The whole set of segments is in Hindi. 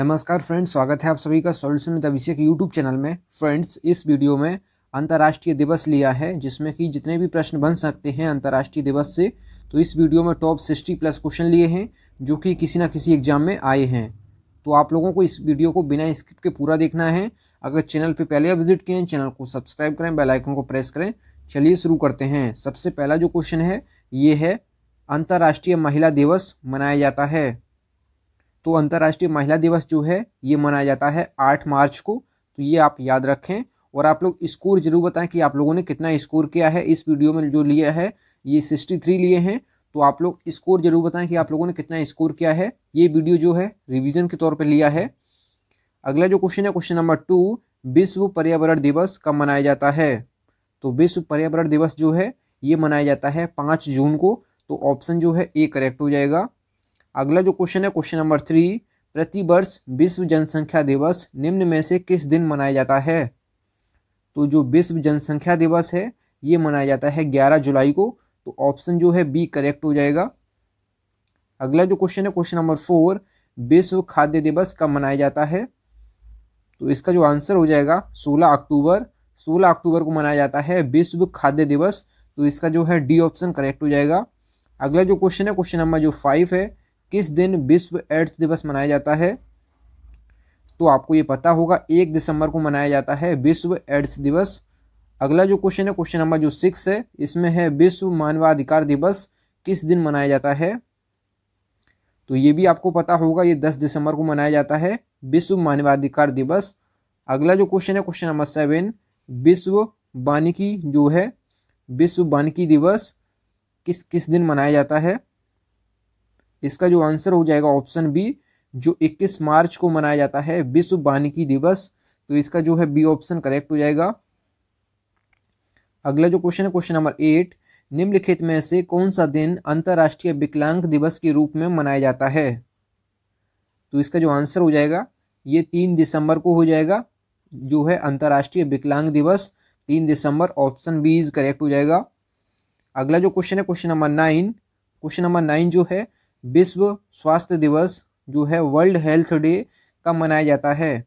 नमस्कार फ्रेंड्स स्वागत है आप सभी का solution with Abhishek YouTube channel में फ्रेंड्स इस वीडियो में अंतर्राष्ट्रीय दिवस लिया है जिसमें कि जितने भी प्रश्न बन सकते हैं अंतर्राष्ट्रीय दिवस से तो इस वीडियो में टॉप सिक्सटी प्लस क्वेश्चन लिए हैं जो कि किसी ना किसी एग्जाम में आए हैं तो आप लोगों को इस वीडियो को बिना स्किप के पूरा देखना है अगर चैनल पर पहले आप विजिट किए चैनल को सब्सक्राइब करें बेलाइकन को प्रेस करें चलिए शुरू करते हैं सबसे पहला जो क्वेश्चन है ये है अंतर्राष्ट्रीय महिला दिवस मनाया जाता है तो अंतर्राष्ट्रीय महिला दिवस जो है ये मनाया जाता है आठ मार्च को तो ये आप याद रखें और आप लोग स्कोर जरूर बताएं कि आप लोगों ने कितना स्कोर किया है इस वीडियो में जो लिया है ये सिक्सटी थ्री लिए हैं तो आप लोग स्कोर जरूर बताएं कि आप लोगों ने कितना स्कोर किया है ये वीडियो जो है रिवीजन के तौर पर लिया है अगला जो क्वेश्चन है क्वेश्चन नंबर टू विश्व पर्यावरण दिवस कब मनाया जाता है तो विश्व पर्यावरण दिवस जो है ये मनाया जाता है पाँच जून को तो ऑप्शन जो है ए करेक्ट हो जाएगा अगला जो क्वेश्चन है क्वेश्चन नंबर थ्री प्रति वर्ष विश्व जनसंख्या दिवस निम्न में से किस दिन मनाया जाता है तो जो विश्व जनसंख्या दिवस है ये मनाया जाता है ग्यारह जुलाई को तो ऑप्शन जो है बी करेक्ट हो जाएगा अगला जो क्वेश्चन है क्वेश्चन नंबर फोर विश्व खाद्य दिवस कब मनाया जाता है तो इसका जो आंसर हो जाएगा सोलह अक्टूबर सोलह अक्टूबर को मनाया जाता है विश्व खाद्य दिवस तो इसका जो है डी ऑप्शन करेक्ट हो जाएगा अगला जो क्वेश्चन है क्वेश्चन नंबर जो फाइव है किस दिन विश्व एड्स दिवस मनाया जाता है तो आपको ये पता होगा एक दिसंबर को मनाया जाता है विश्व एड्स दिवस अगला जो क्वेश्चन है क्वेश्चन नंबर जो सिक्स है इसमें है विश्व मानवाधिकार दिवस किस दिन मनाया जाता है तो ये भी आपको पता होगा ये दस दिसंबर को मनाया जाता है विश्व मानवाधिकार दिवस अगला जो क्वेश्चन है क्वेश्चन नंबर सेवन विश्व वानिकी जो है विश्व वानिकी दिवस किस किस दिन मनाया जाता है इसका जो आंसर हो जाएगा ऑप्शन बी जो 21 मार्च को मनाया जाता है विश्व वानिकी दिवस तो इसका जो है बी ऑप्शन करेक्ट हो जाएगा अगला जो क्वेश्चन है क्वेश्चन नंबर एट निम्नलिखित में से कौन सा दिन अंतर्राष्ट्रीय विकलांग दिवस के रूप में मनाया जाता है तो इसका जो आंसर हो जाएगा ये तीन दिसंबर को हो जाएगा जो है अंतर्राष्ट्रीय विकलांग दिवस तीन दिसंबर ऑप्शन बी इज करेक्ट हो जाएगा अगला जो क्वेश्चन है question number nine question number nine जो है विश्व स्वास्थ्य दिवस जो है वर्ल्ड हेल्थ डे कब मनाया जाता है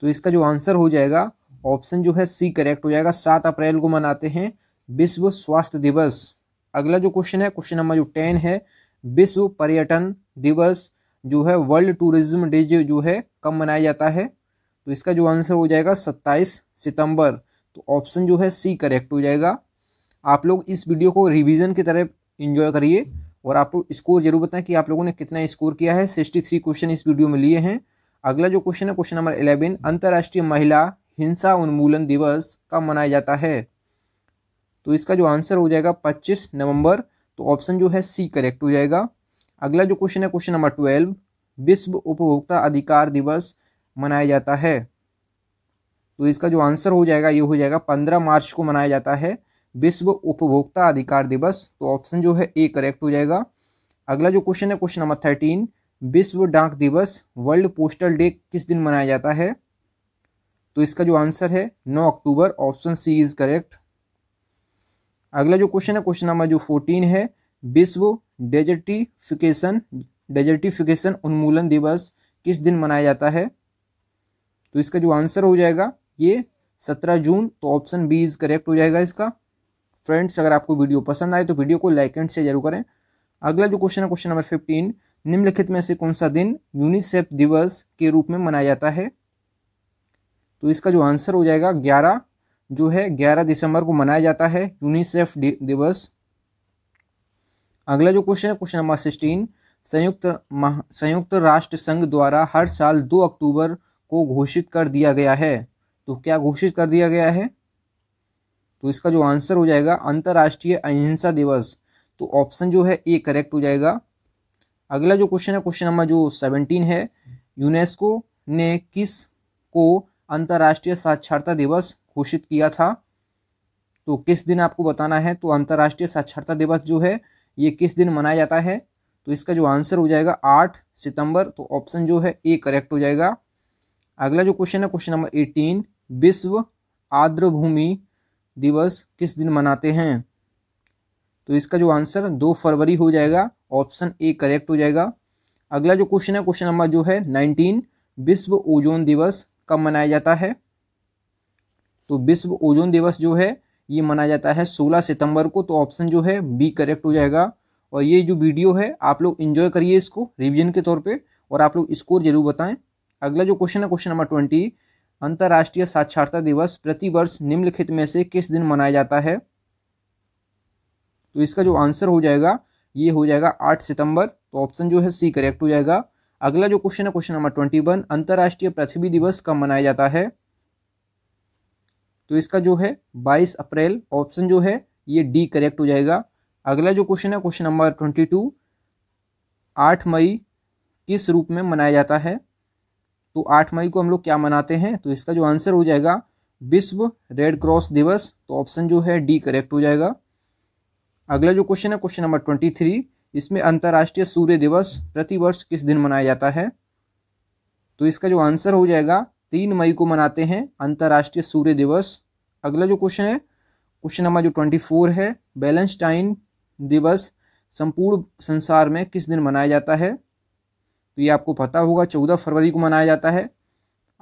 तो इसका जो आंसर हो जाएगा ऑप्शन जो है सी करेक्ट हो जाएगा सात अप्रैल को मनाते हैं विश्व स्वास्थ्य दिवस अगला जो क्वेश्चन है क्वेश्चन नंबर जो टेन है विश्व पर्यटन दिवस जो है वर्ल्ड टूरिज्म डे जो है कब मनाया जाता है तो इसका जो आंसर हो जाएगा सत्ताईस सितंबर तो ऑप्शन जो है सी करेक्ट हो जाएगा आप लोग इस वीडियो को रिवीजन की तरह इंजॉय करिए और आप स्कोर जरूर बताएं कि आप लोगों ने कितना स्कोर किया है सिक्सटी थ्री क्वेश्चन इस वीडियो में लिए हैं अगला जो क्वेश्चन है क्वेश्चन नंबर इलेवन अंतर्राष्ट्रीय महिला हिंसा उन्मूलन दिवस कब मनाया जाता है तो इसका जो आंसर हो जाएगा पच्चीस नवंबर तो ऑप्शन जो है सी करेक्ट हो जाएगा अगला जो क्वेश्चन है क्वेश्चन नंबर ट्वेल्व विश्व उपभोक्ता अधिकार दिवस मनाया जाता है तो इसका जो आंसर हो जाएगा ये हो जाएगा पंद्रह मार्च को मनाया जाता है विश्व उपभोक्ता अधिकार दिवस तो ऑप्शन जो है ए करेक्ट हो जाएगा अगला जो क्वेश्चन है क्वेश्चन नंबर थर्टीन विश्व डाक दिवस वर्ल्ड पोस्टल डे किस दिन मनाया जाता है तो इसका जो आंसर है नौ अक्टूबर ऑप्शन सी इज करेक्ट अगला जो क्वेश्चन है क्वेश्चन नंबर जो फोर्टीन है विश्व डेजर्टिफिकेशन डेजर्टिफिकेशन उन्मूलन दिवस किस दिन मनाया जाता है तो इसका जो आंसर हो जाएगा ये सत्रह जून तो ऑप्शन बी इज करेक्ट हो जाएगा इसका फ्रेंड्स अगर आपको वीडियो पसंद आए तो वीडियो को लाइक एंड शेयर जरूर करें अगला जो क्वेश्चन है क्वेश्चन नंबर फिफ्टीन निम्नलिखित में से कौन सा दिन यूनिसेफ दिवस के रूप में मनाया जाता है तो इसका जो आंसर हो जाएगा ग्यारह जो है ग्यारह दिसंबर को मनाया जाता है यूनिसेफ दिवस अगला जो क्वेश्चन है क्वेश्चन नंबर सिक्सटीन संयुक्त संयुक्त राष्ट्र संघ द्वारा हर साल दो अक्टूबर को घोषित कर दिया गया है तो क्या घोषित कर दिया गया है तो इसका जो आंसर हो जाएगा अंतर्राष्ट्रीय अहिंसा दिवस तो ऑप्शन जो है ए करेक्ट हो जाएगा अगला जो क्वेश्चन है क्वेश्चन नंबर जो सेवनटीन है यूनेस्को ने किस को अंतर्राष्ट्रीय साक्षरता दिवस घोषित किया था तो किस दिन आपको बताना है तो अंतर्राष्ट्रीय साक्षरता दिवस जो है ये किस दिन मनाया जाता है तो इसका जो आंसर हो जाएगा आठ सितंबर तो ऑप्शन जो है ए करेक्ट हो जाएगा अगला जो क्वेश्चन है क्वेश्चन नंबर एटीन विश्व आर्द्रभूमि दिवस किस दिन मनाते हैं तो इसका जो आंसर दो फरवरी हो जाएगा ऑप्शन ए करेक्ट हो जाएगा अगला जो क्वेश्चन है क्वेश्चन नंबर जो है नाइनटीन विश्व ओजोन दिवस कब मनाया जाता है तो विश्व ओजोन दिवस जो है ये मनाया जाता है 16 सितंबर को तो ऑप्शन जो है बी करेक्ट हो जाएगा और ये जो वीडियो है आप लोग इन्जॉय करिए इसको रिविजन के तौर पे और आप लोग स्कोर जरूर बताएं अगला जो क्वेश्चन है क्वेश्चन नंबर ट्वेंटी अंतर्राष्ट्रीय साक्षरता दिवस प्रतिवर्ष निम्नलिखित में से किस दिन मनाया जाता है तो इसका जो आंसर हो जाएगा ये हो जाएगा आठ सितंबर तो ऑप्शन जो है सी करेक्ट हो जाएगा अगला जो क्वेश्चन है क्वेश्चन नंबर ट्वेंटी वन अंतर्राष्ट्रीय पृथ्वी दिवस कब मनाया जाता है तो इसका जो है बाईस अप्रैल ऑप्शन जो है ये डी करेक्ट हो जाएगा अगला जो क्वेश्चन है क्वेश्चन नंबर ट्वेंटी टू आठ मई किस रूप में मनाया जाता है तो आठ मई को हम लोग क्या मनाते हैं तो इसका जो आंसर हो जाएगा विश्व रेड क्रॉस दिवस तो ऑप्शन जो है डी करेक्ट हो जाएगा अगला जो क्वेश्चन है क्वेश्चन नंबर ट्वेंटी थ्री इसमें अंतर्राष्ट्रीय सूर्य दिवस प्रतिवर्ष किस दिन मनाया जाता है तो इसका जो आंसर हो जाएगा तीन मई को मनाते हैं अंतर्राष्ट्रीय सूर्य दिवस अगला जो क्वेश्चन है क्वेश्चन नंबर जो ट्वेंटी फोर है बैलेंस्टाइन दिवस संपूर्ण संसार में किस दिन मनाया जाता है तो ये आपको पता होगा चौदह फरवरी को मनाया जाता है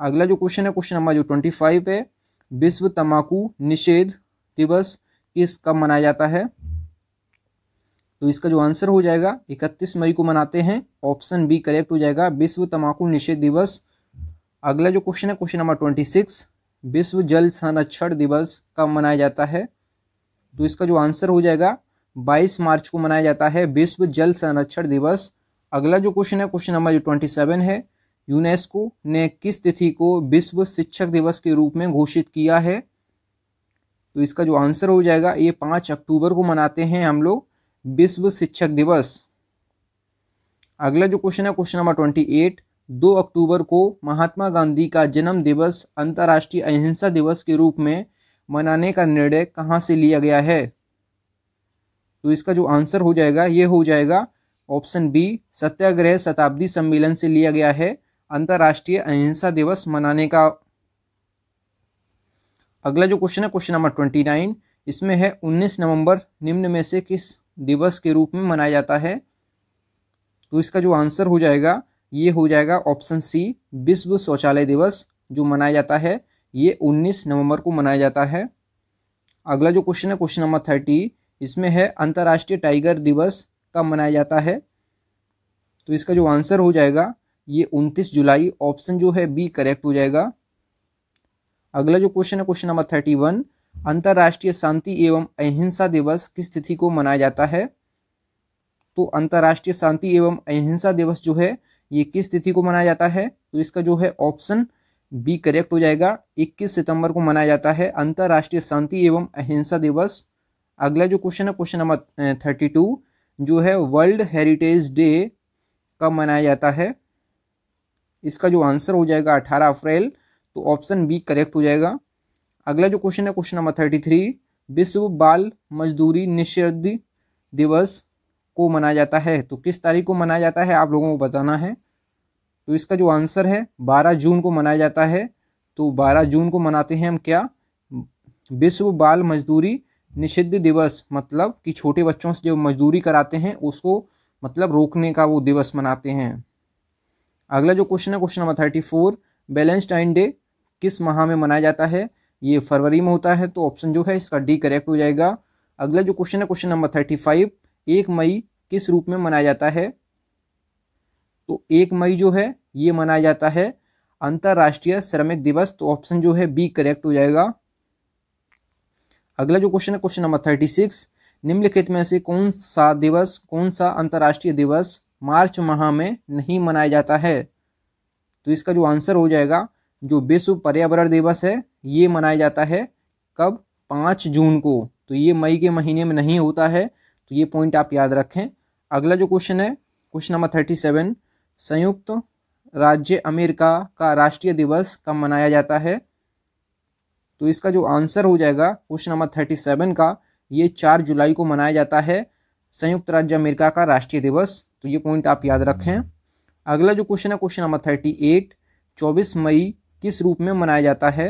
अगला जो क्वेश्चन है क्वेश्चन नंबर जो ट्वेंटी फाइव है विश्व तम्बाकू निषेध दिवस किस कब मनाया जाता है तो इसका जो आंसर हो जाएगा इकतीस मई को मनाते हैं ऑप्शन बी करेक्ट हो जाएगा विश्व तम्बाकू निषेध दिवस अगला जो क्वेश्चन है क्वेश्चन नंबर ट्वेंटी सिक्स विश्व जल संरक्षण दिवस कब मनाया जाता है तो इसका जो आंसर हो जाएगा बाईस मार्च को मनाया जाता है विश्व जल संरक्षण दिवस अगला जो क्वेश्चन है क्वेश्चन नंबर जो ट्वेंटी सेवन है यूनेस्को ने किस तिथि को विश्व शिक्षक दिवस के रूप में घोषित किया है तो इसका जो आंसर हो जाएगा ये पाँच अक्टूबर को मनाते हैं हम लोग विश्व शिक्षक दिवस अगला जो क्वेश्चन है क्वेश्चन नंबर ट्वेंटी एट दो अक्टूबर को महात्मा गांधी का जन्म दिवस अंतर्राष्ट्रीय अहिंसा दिवस के रूप में मनाने का निर्णय कहाँ से लिया गया है तो इसका जो आंसर हो जाएगा ये हो जाएगा ऑप्शन बी सत्याग्रह शताब्दी सम्मेलन से लिया गया है अंतर्राष्ट्रीय अहिंसा दिवस मनाने का अगला जो क्वेश्चन है क्वेश्चन नंबर ट्वेंटी नाइन इसमें है उन्नीस नवंबर निम्न में से किस दिवस के रूप में मनाया जाता है तो इसका जो आंसर हो जाएगा ये हो जाएगा ऑप्शन सी विश्व शौचालय दिवस जो मनाया जाता है ये उन्नीस नवंबर को मनाया जाता है अगला जो क्वेश्चन है क्वेश्चन नंबर थर्टी इसमें है अंतर्राष्ट्रीय टाइगर दिवस कब मनाया जाता है तो इसका जो आंसर हो जाएगा ये 29 जुलाई ऑप्शन जो है बी करेक्ट हो जाएगा अगला जो क्वेश्चन है क्वेश्चन नंबर थर्टी वन अंतर्राष्ट्रीय शांति एवं अहिंसा दिवस किस तिथि को मनाया जाता है तो अंतर्राष्ट्रीय शांति एवं अहिंसा दिवस जो है ये किस तिथि को मनाया जाता है तो इसका जो है ऑप्शन बी करेक्ट हो जाएगा 21 सितंबर को मनाया जाता है अंतर्राष्ट्रीय शांति एवं अहिंसा दिवस अगला जो क्वेश्चन है क्वेश्चन नंबर थर्टी टू जो है वर्ल्ड हेरिटेज डे कब मनाया जाता है इसका जो आंसर हो जाएगा अठारह अप्रैल तो ऑप्शन बी करेक्ट हो जाएगा अगला जो क्वेश्चन है क्वेश्चन नंबर थर्टी थ्री विश्व बाल मजदूरी निषेध दिवस को मनाया जाता है तो किस तारीख को मनाया जाता है आप लोगों को बताना है तो इसका जो आंसर है बारह जून को मनाया जाता है तो बारह जून को मनाते हैं हम क्या विश्व बाल मजदूरी निषिद्ध दिवस मतलब कि छोटे बच्चों से जो मजदूरी कराते हैं उसको मतलब रोकने का वो दिवस मनाते हैं अगला जो क्वेश्चन है question number thirty four Valentine day किस माह में मनाया जाता है ये फरवरी में होता है तो ऑप्शन जो है इसका डी करेक्ट हो जाएगा अगला जो क्वेश्चन है क्वेश्चन नंबर थर्टी फाइव एक मई किस रूप में मनाया जाता है तो एक मई जो है ये मनाया जाता है अंतर्राष्ट्रीय श्रमिक दिवस तो ऑप्शन जो है बी करेक्ट हो जाएगा अगला जो क्वेश्चन है क्वेश्चन नंबर थर्टी सिक्स निम्नलिखित में से कौन सा दिवस कौन सा अंतर्राष्ट्रीय दिवस मार्च माह में नहीं मनाया जाता है तो इसका जो आंसर हो जाएगा जो विश्व पर्यावरण दिवस है ये मनाया जाता है कब पाँच जून को तो ये मई के महीने में नहीं होता है तो ये पॉइंट आप याद रखें अगला जो क्वेश्चन है क्वेश्चन नंबर थर्टी सेवन संयुक्त राज्य अमेरिका का राष्ट्रीय दिवस कब मनाया जाता है तो इसका जो आंसर हो जाएगा क्वेश्चन नंबर थर्टी सेवन का ये चार जुलाई को मनाया जाता है संयुक्त राज्य अमेरिका का राष्ट्रीय दिवस तो ये पॉइंट आप याद रखें अगला जो क्वेश्चन है क्वेश्चन नंबर थर्टी एट चौबीस मई किस रूप में मनाया जाता है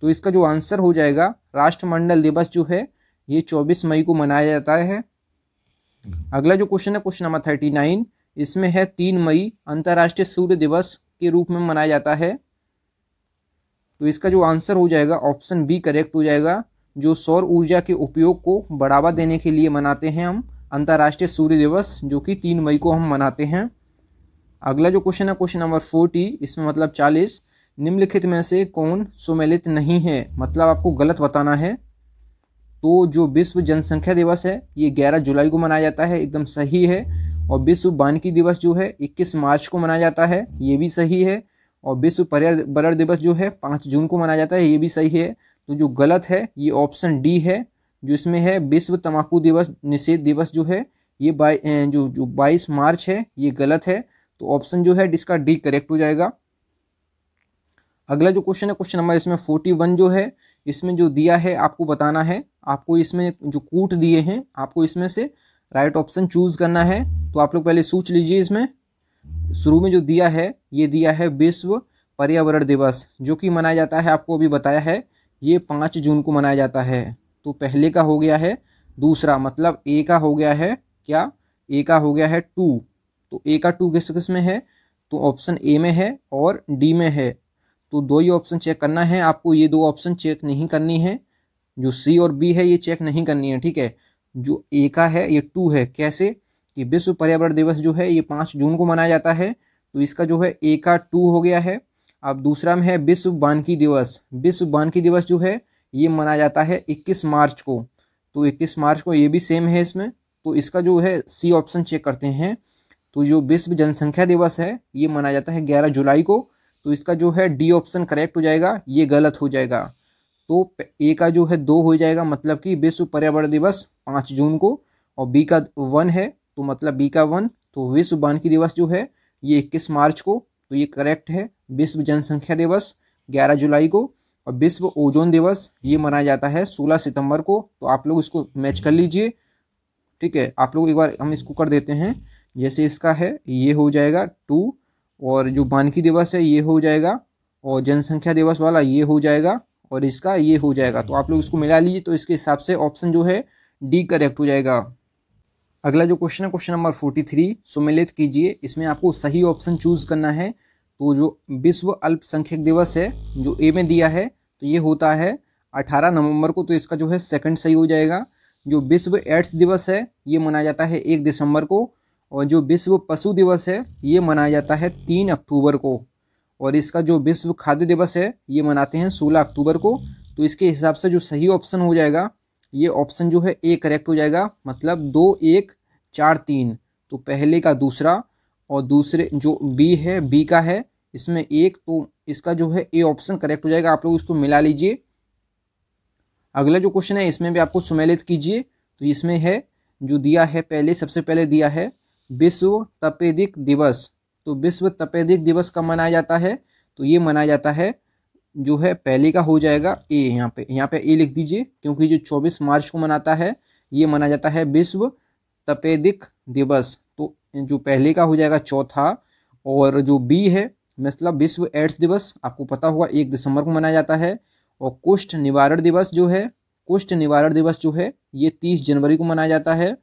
तो इसका जो आंसर हो जाएगा राष्ट्रमंडल दिवस जो है ये चौबीस मई को मनाया जाता है अगला जो क्वेश्चन है क्वेश्चन नंबर थर्टी नाइन इसमें है तीन मई अंतर्राष्ट्रीय सूर्य दिवस के रूप में मनाया जाता है तो इसका जो आंसर हो जाएगा ऑप्शन बी करेक्ट हो जाएगा जो सौर ऊर्जा के उपयोग को बढ़ावा देने के लिए मनाते हैं हम अंतर्राष्ट्रीय सूर्य दिवस जो कि तीन मई को हम मनाते हैं अगला जो क्वेश्चन है क्वेश्चन नंबर फोर्टी इसमें मतलब चालीस निम्नलिखित में से कौन सुमेलित नहीं है मतलब आपको गलत बताना है तो जो विश्व जनसंख्या दिवस है ये 11 जुलाई को मनाया जाता है एकदम सही है और विश्व बानकी दिवस जो है 21 मार्च को मनाया जाता है ये भी सही है और विश्व पर्यावरण दिवस जो है पाँच जून को मनाया जाता है ये भी सही है तो जो गलत है ये ऑप्शन डी है जो इसमें है विश्व तम्बाकू दिवस निषेध दिवस जो है ये बाई जो जो बाईस मार्च है ये गलत है तो ऑप्शन जो है इसका डी करेक्ट हो जाएगा अगला जो क्वेश्चन है क्वेश्चन नंबर इसमें फोर्टी वन जो है इसमें जो दिया है आपको बताना है आपको इसमें जो कूट दिए हैं आपको इसमें से राइट ऑप्शन चूज करना है तो आप लोग पहले सोच लीजिए इसमें शुरू में जो दिया है ये दिया है विश्व पर्यावरण दिवस जो कि मनाया जाता है आपको अभी बताया है ये पाँच जून को मनाया जाता है तो पहले का हो गया है दूसरा मतलब ए का हो गया है क्या ए का हो गया है टू तो ए का टू किस किस में है तो ऑप्शन ए में है और डी में है तो दो ही ऑप्शन चेक करना है आपको ये दो ऑप्शन चेक नहीं करनी है जो सी और बी है ये चेक नहीं करनी है ठीक है जो ए का है ये टू है कैसे कि विश्व पर्यावरण दिवस जो है ये पाँच जून को मनाया जाता है तो इसका जो है ए का टू हो गया है अब दूसरा में है विश्व बानकी दिवस विश्व बानकी दिवस जो है ये मनाया जाता है इक्कीस मार्च को तो इक्कीस मार्च को ये भी सेम है इसमें तो इसका जो है सी ऑप्शन चेक करते हैं तो जो विश्व जनसंख्या दिवस है ये मनाया जाता है ग्यारह जुलाई को तो इसका जो है डी ऑप्शन करेक्ट हो जाएगा ये गलत हो जाएगा तो ए का जो है दो हो जाएगा मतलब कि विश्व पर्यावरण दिवस पाँच जून को और बी का वन है तो मतलब बी का वन तो विश्व बानकी दिवस जो है ये इक्कीस मार्च को तो ये करेक्ट है विश्व जनसंख्या दिवस ग्यारह जुलाई को और विश्व ओजोन दिवस ये मनाया जाता है सोलह सितंबर को तो आप लोग इसको मैच कर लीजिए ठीक है आप लोग एक बार हम इसको कर देते हैं जैसे इसका है ये हो जाएगा टू और जो बानकी दिवस है ये हो जाएगा और जनसंख्या दिवस वाला ये हो जाएगा और इसका ये हो जाएगा तो आप लोग इसको मिला लीजिए तो इसके हिसाब से ऑप्शन जो है डी करेक्ट हो जाएगा अगला जो क्वेश्चन है क्वेश्चन नंबर फोर्टी थ्री सुमिलित कीजिए इसमें आपको सही ऑप्शन चूज करना है तो जो विश्व अल्पसंख्यक दिवस है जो ए में दिया है तो ये होता है अठारह नवंबर को तो इसका जो है सेकंड सही हो जाएगा जो विश्व एड्स दिवस है ये मनाया जाता है एक दिसंबर को और जो विश्व पशु दिवस है ये मनाया जाता है तीन अक्टूबर को और इसका जो विश्व खाद्य दिवस है ये मनाते हैं सोलह अक्टूबर को तो इसके हिसाब से जो सही ऑप्शन हो जाएगा ये ऑप्शन जो है ए करेक्ट हो जाएगा मतलब दो एक चार तीन तो पहले का दूसरा और दूसरे जो बी है बी का है इसमें एक तो इसका जो है ए ऑप्शन करेक्ट हो जाएगा आप लोग इसको मिला लीजिए अगला जो क्वेश्चन है इसमें भी आपको सुमेलित कीजिए तो इसमें है जो दिया है पहले सबसे पहले दिया है विश्व तपेदिक दिवस तो विश्व तपेदिक दिवस कब मनाया जाता है तो ये मनाया जाता है जो है पहले का हो जाएगा ए यहाँ पे यहाँ पे ए लिख दीजिए क्योंकि जो चौबीस मार्च को मनाता है ये मनाया जाता है विश्व तपेदिक दिवस तो जो पहले का हो जाएगा चौथा और जो बी है मतलब विश्व एड्स दिवस आपको पता होगा एक दिसंबर को मनाया जाता है और कुष्ठ निवारण दिवस जो है कुष्ठ निवारण दिवस जो है ये तीस जनवरी को मनाया जाता है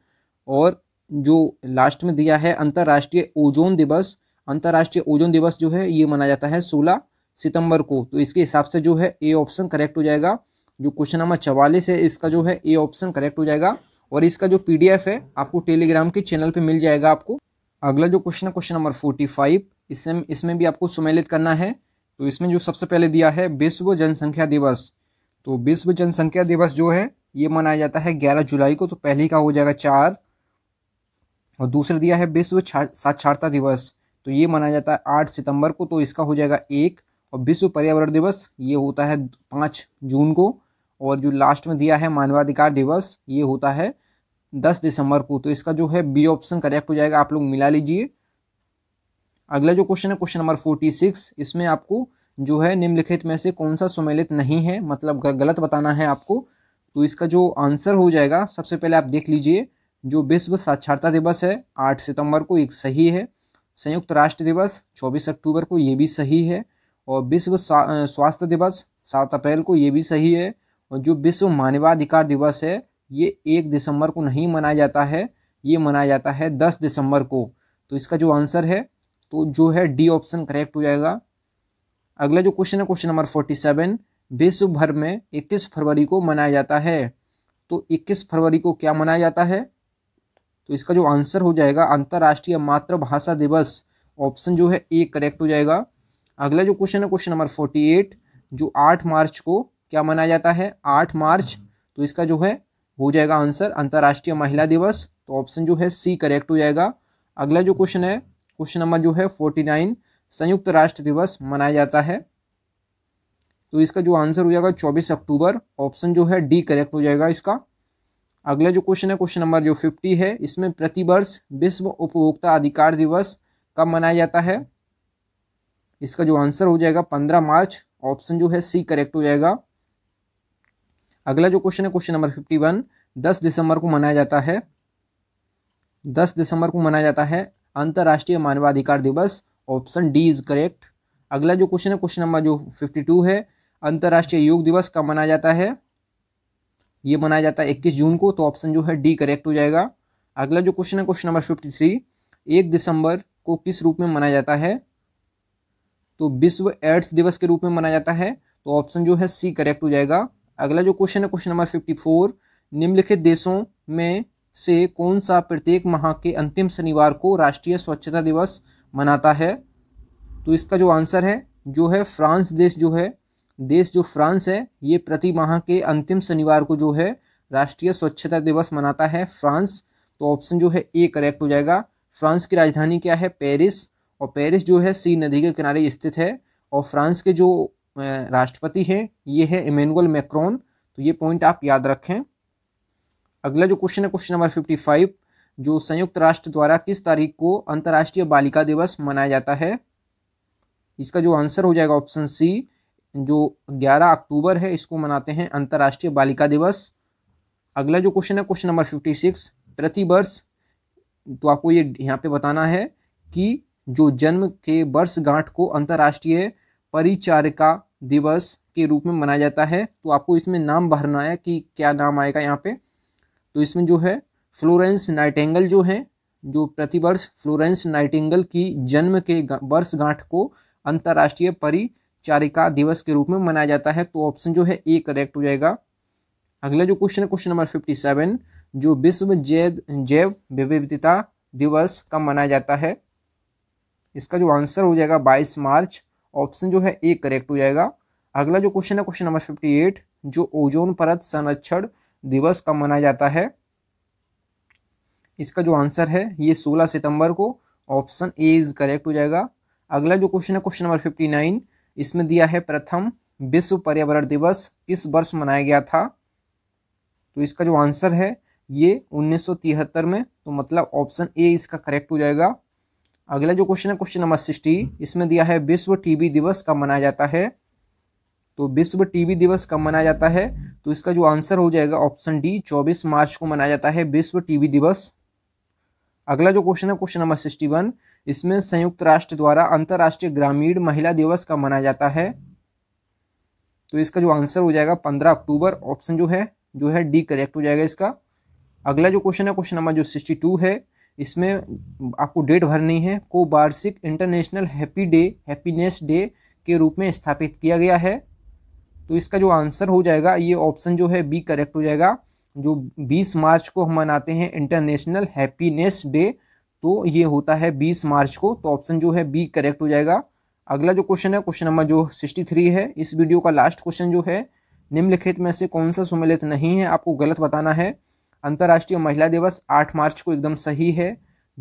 और जो लास्ट में दिया है अंतर्राष्ट्रीय ओजोन दिवस अंतर्राष्ट्रीय ओजोन दिवस जो है ये मनाया जाता है सोलह सितंबर को तो इसके हिसाब से जो है ए ऑप्शन करेक्ट हो जाएगा जो क्वेश्चन नंबर चवालीस है इसका जो है ए ऑप्शन करेक्ट हो जाएगा और इसका जो पी है आपको टेलीग्राम के चैनल पर मिल जाएगा आपको अगला जो क्वेश्चन है क्वेश्चन नंबर फोर्टी फाइव इसमें इसमें भी आपको सुमेलित करना है तो इसमें जो सबसे पहले दिया है विश्व जनसंख्या दिवस तो विश्व जनसंख्या दिवस जो है ये मनाया जाता है ग्यारह जुलाई को तो पहले का हो जाएगा चार और दूसरा दिया है विश्व साक्षरता दिवस तो ये मनाया जाता है आठ सितंबर को तो इसका हो जाएगा एक और विश्व पर्यावरण दिवस ये होता है पाँच जून को और जो लास्ट में दिया है मानवाधिकार दिवस ये होता है दस दिसंबर को तो इसका जो है बी ऑप्शन करेक्ट हो जाएगा आप लोग मिला लीजिए अगला जो क्वेश्चन है क्वेश्चन नंबर फोर्टी सिक्स इसमें आपको जो है निम्नलिखित में से कौन सा सुमेलित नहीं है मतलब गलत बताना है आपको तो इसका जो आंसर हो जाएगा सबसे पहले आप देख लीजिए जो विश्व साक्षरता दिवस है आठ सितंबर को एक सही है संयुक्त राष्ट्र दिवस चौबीस अक्टूबर को ये भी सही है और विश्व स्वास्थ्य दिवस सात अप्रैल को ये भी सही है और जो विश्व मानवाधिकार दिवस है ये एक दिसंबर को नहीं मनाया जाता है ये मनाया जाता है दस दिसंबर को तो इसका जो आंसर है तो जो है डी ऑप्शन करेक्ट हो जाएगा अगला जो क्वेश्चन है क्वेश्चन नंबर फोर्टी सेवन विश्व भर में इक्कीस फरवरी को मनाया जाता है तो इक्कीस फरवरी को क्या मनाया जाता है तो इसका जो आंसर हो जाएगा अंतर्राष्ट्रीय मातृभाषा दिवस ऑप्शन जो है ए करेक्ट हो जाएगा अगला जो क्वेश्चन है क्वेश्चन नंबर फोर्टी एट जो आठ मार्च को क्या मनाया जाता है आठ मार्च तो इसका जो है हो जाएगा आंसर अंतर्राष्ट्रीय महिला दिवस तो ऑप्शन जो है सी करेक्ट हो जाएगा अगला जो क्वेश्चन है क्वेश्चन नंबर जो है फोर्टी नाइन संयुक्त राष्ट्र दिवस मनाया जाता है तो इसका जो आंसर हो जाएगा चौबीस अक्टूबर ऑप्शन जो है डी करेक्ट हो जाएगा इसका अगला जो क्वेश्चन है क्वेश्चन नंबर जो फिफ्टी है इसमें प्रतिवर्ष विश्व उपभोक्ता अधिकार दिवस कब मनाया जाता है इसका जो आंसर हो जाएगा पंद्रह मार्च ऑप्शन जो है सी करेक्ट हो जाएगा अगला जो क्वेश्चन है क्वेश्चन नंबर फिफ्टी वन दस दिसंबर को मनाया जाता है दस दिसंबर को मनाया जाता है अंतर्राष्ट्रीय मानवाधिकार दिवस ऑप्शन डी इज करेक्ट अगला जो क्वेश्चन है क्वेश्चन नंबर जो फिफ्टी टू है अंतर्राष्ट्रीय योग दिवस कब मनाया जाता है ये मनाया जाता है इक्कीस जून को तो ऑप्शन जो है डी करेक्ट हो जाएगा अगला जो क्वेश्चन है क्वेश्चन नंबर फिफ्टी थ्री एक दिसंबर को किस रूप में मनाया जाता है तो विश्व एड्स दिवस के रूप में मनाया जाता है तो ऑप्शन जो है सी करेक्ट हो जाएगा अगला जो क्वेश्चन है क्वेश्चन नंबर फिफ्टी फोर निम्नलिखित देशों में से कौन सा प्रत्येक माह के अंतिम शनिवार को राष्ट्रीय स्वच्छता दिवस मनाता है तो इसका जो आंसर है जो है फ्रांस देश जो है देश जो फ्रांस है ये प्रति माह के अंतिम शनिवार को जो है राष्ट्रीय स्वच्छता दिवस मनाता है फ्रांस तो ऑप्शन जो है ए करेक्ट हो जाएगा फ्रांस की राजधानी क्या है पेरिस और पेरिस जो है सी नदी के किनारे स्थित है और फ्रांस के जो राष्ट्रपति हैं ये है इमेनुअल मैक्रोन तो ये पॉइंट आप याद रखें अगला जो क्वेश्चन है क्वेश्चन नंबर फिफ्टी फाइव जो संयुक्त राष्ट्र द्वारा किस तारीख को अंतर्राष्ट्रीय बालिका दिवस मनाया जाता है इसका जो आंसर हो जाएगा ऑप्शन सी जो 11 अक्टूबर है इसको मनाते हैं अंतर्राष्ट्रीय बालिका दिवस अगला जो क्वेश्चन है क्वेश्चन नंबर फिफ्टी सिक्स प्रति वर्ष तो आपको ये यहाँ पे बताना है कि जो जन्म के वर्षगांठ को अंतर्राष्ट्रीय परिचारिका दिवस के रूप में मनाया जाता है तो आपको इसमें नाम भरना है कि क्या नाम आएगा यहाँ पे तो इसमें जो है फ्लोरेंस नाइटेंगल जो है जो प्रतिवर्ष फ्लोरेंस नाइटेंगल की जन्म के वर्षगांठ को अंतर्राष्ट्रीय परिचारिका दिवस के रूप में मनाया जाता है तो ऑप्शन जो है ए करेक्ट हो जाएगा अगला जो क्वेश्चन है क्वेश्चन नंबर फिफ्टी सेवन जो विश्व जैव जैव विविधता दिवस कब मनाया जाता है इसका जो आंसर हो जाएगा बाईस मार्च ऑप्शन जो है ए करेक्ट हो जाएगा अगला जो क्वेश्चन है क्वेश्चन नंबर फिफ्टी एट जो ओजोन परत संरक्षण दिवस का मनाया जाता है इसका जो आंसर है ये सोलह सितंबर को ऑप्शन ए इज करेक्ट हो जाएगा अगला जो क्वेश्चन है क्वेश्चन नंबर फिफ्टी नाइन इसमें दिया है प्रथम विश्व पर्यावरण दिवस किस वर्ष मनाया गया था तो इसका जो आंसर है ये उन्नीस में तो मतलब ऑप्शन ए इसका करेक्ट हो जाएगा अगला जो क्वेश्चन है क्वेश्चन नंबर सिक्सटी इसमें दिया है विश्व टीबी दिवस कब मनाया जाता है तो विश्व टीबी दिवस कब मनाया जाता है तो इसका जो आंसर हो जाएगा ऑप्शन डी 24 मार्च को मनाया जाता है विश्व टीबी दिवस अगला जो क्वेश्चन है क्वेश्चन नंबर सिक्सटी वन इसमें संयुक्त राष्ट्र द्वारा अंतर्राष्ट्रीय ग्रामीण महिला दिवस कब मनाया जाता है तो इसका जो आंसर हो जाएगा पंद्रह अक्टूबर ऑप्शन जो है जो है डी करेक्ट हो जाएगा इसका अगला जो क्वेश्चन है क्वेश्चन नंबर जो सिक्सटी टू है इसमें आपको डेट भरनी है को वार्षिक international happy day happiness day के रूप में स्थापित किया गया है तो इसका जो आंसर हो जाएगा ये ऑप्शन जो है बी करेक्ट हो जाएगा जो 20 मार्च को हम मनाते हैं इंटरनेशनल हैप्पीनेस डे तो ये होता है 20 मार्च को तो ऑप्शन जो है बी करेक्ट हो जाएगा अगला जो क्वेश्चन है क्वेश्चन नंबर जो 63 है इस वीडियो का लास्ट क्वेश्चन जो है निम्नलिखित में से कौन सा सुमेलित नहीं है आपको गलत बताना है अंतर्राष्ट्रीय महिला दिवस आठ मार्च को एकदम सही है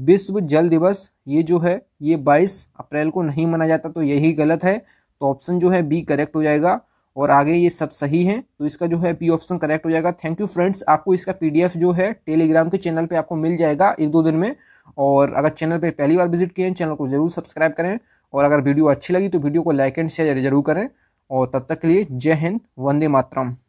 विश्व जल दिवस ये जो है ये बाईस अप्रैल को नहीं मनाया जाता तो यही गलत है तो ऑप्शन जो है बी करेक्ट हो जाएगा और आगे ये सब सही है तो इसका जो है बी ऑप्शन करेक्ट हो जाएगा थैंक यू फ्रेंड्स आपको इसका पीडीएफ जो है टेलीग्राम के चैनल पे आपको मिल जाएगा एक दो दिन में और अगर चैनल पे पहली बार विजिट किए हैं चैनल को जरूर सब्सक्राइब करें और अगर वीडियो अच्छी लगी तो वीडियो को लाइक एंड शेयर जरूर करें और तब तक के लिए जय हिंद वंदे मातरम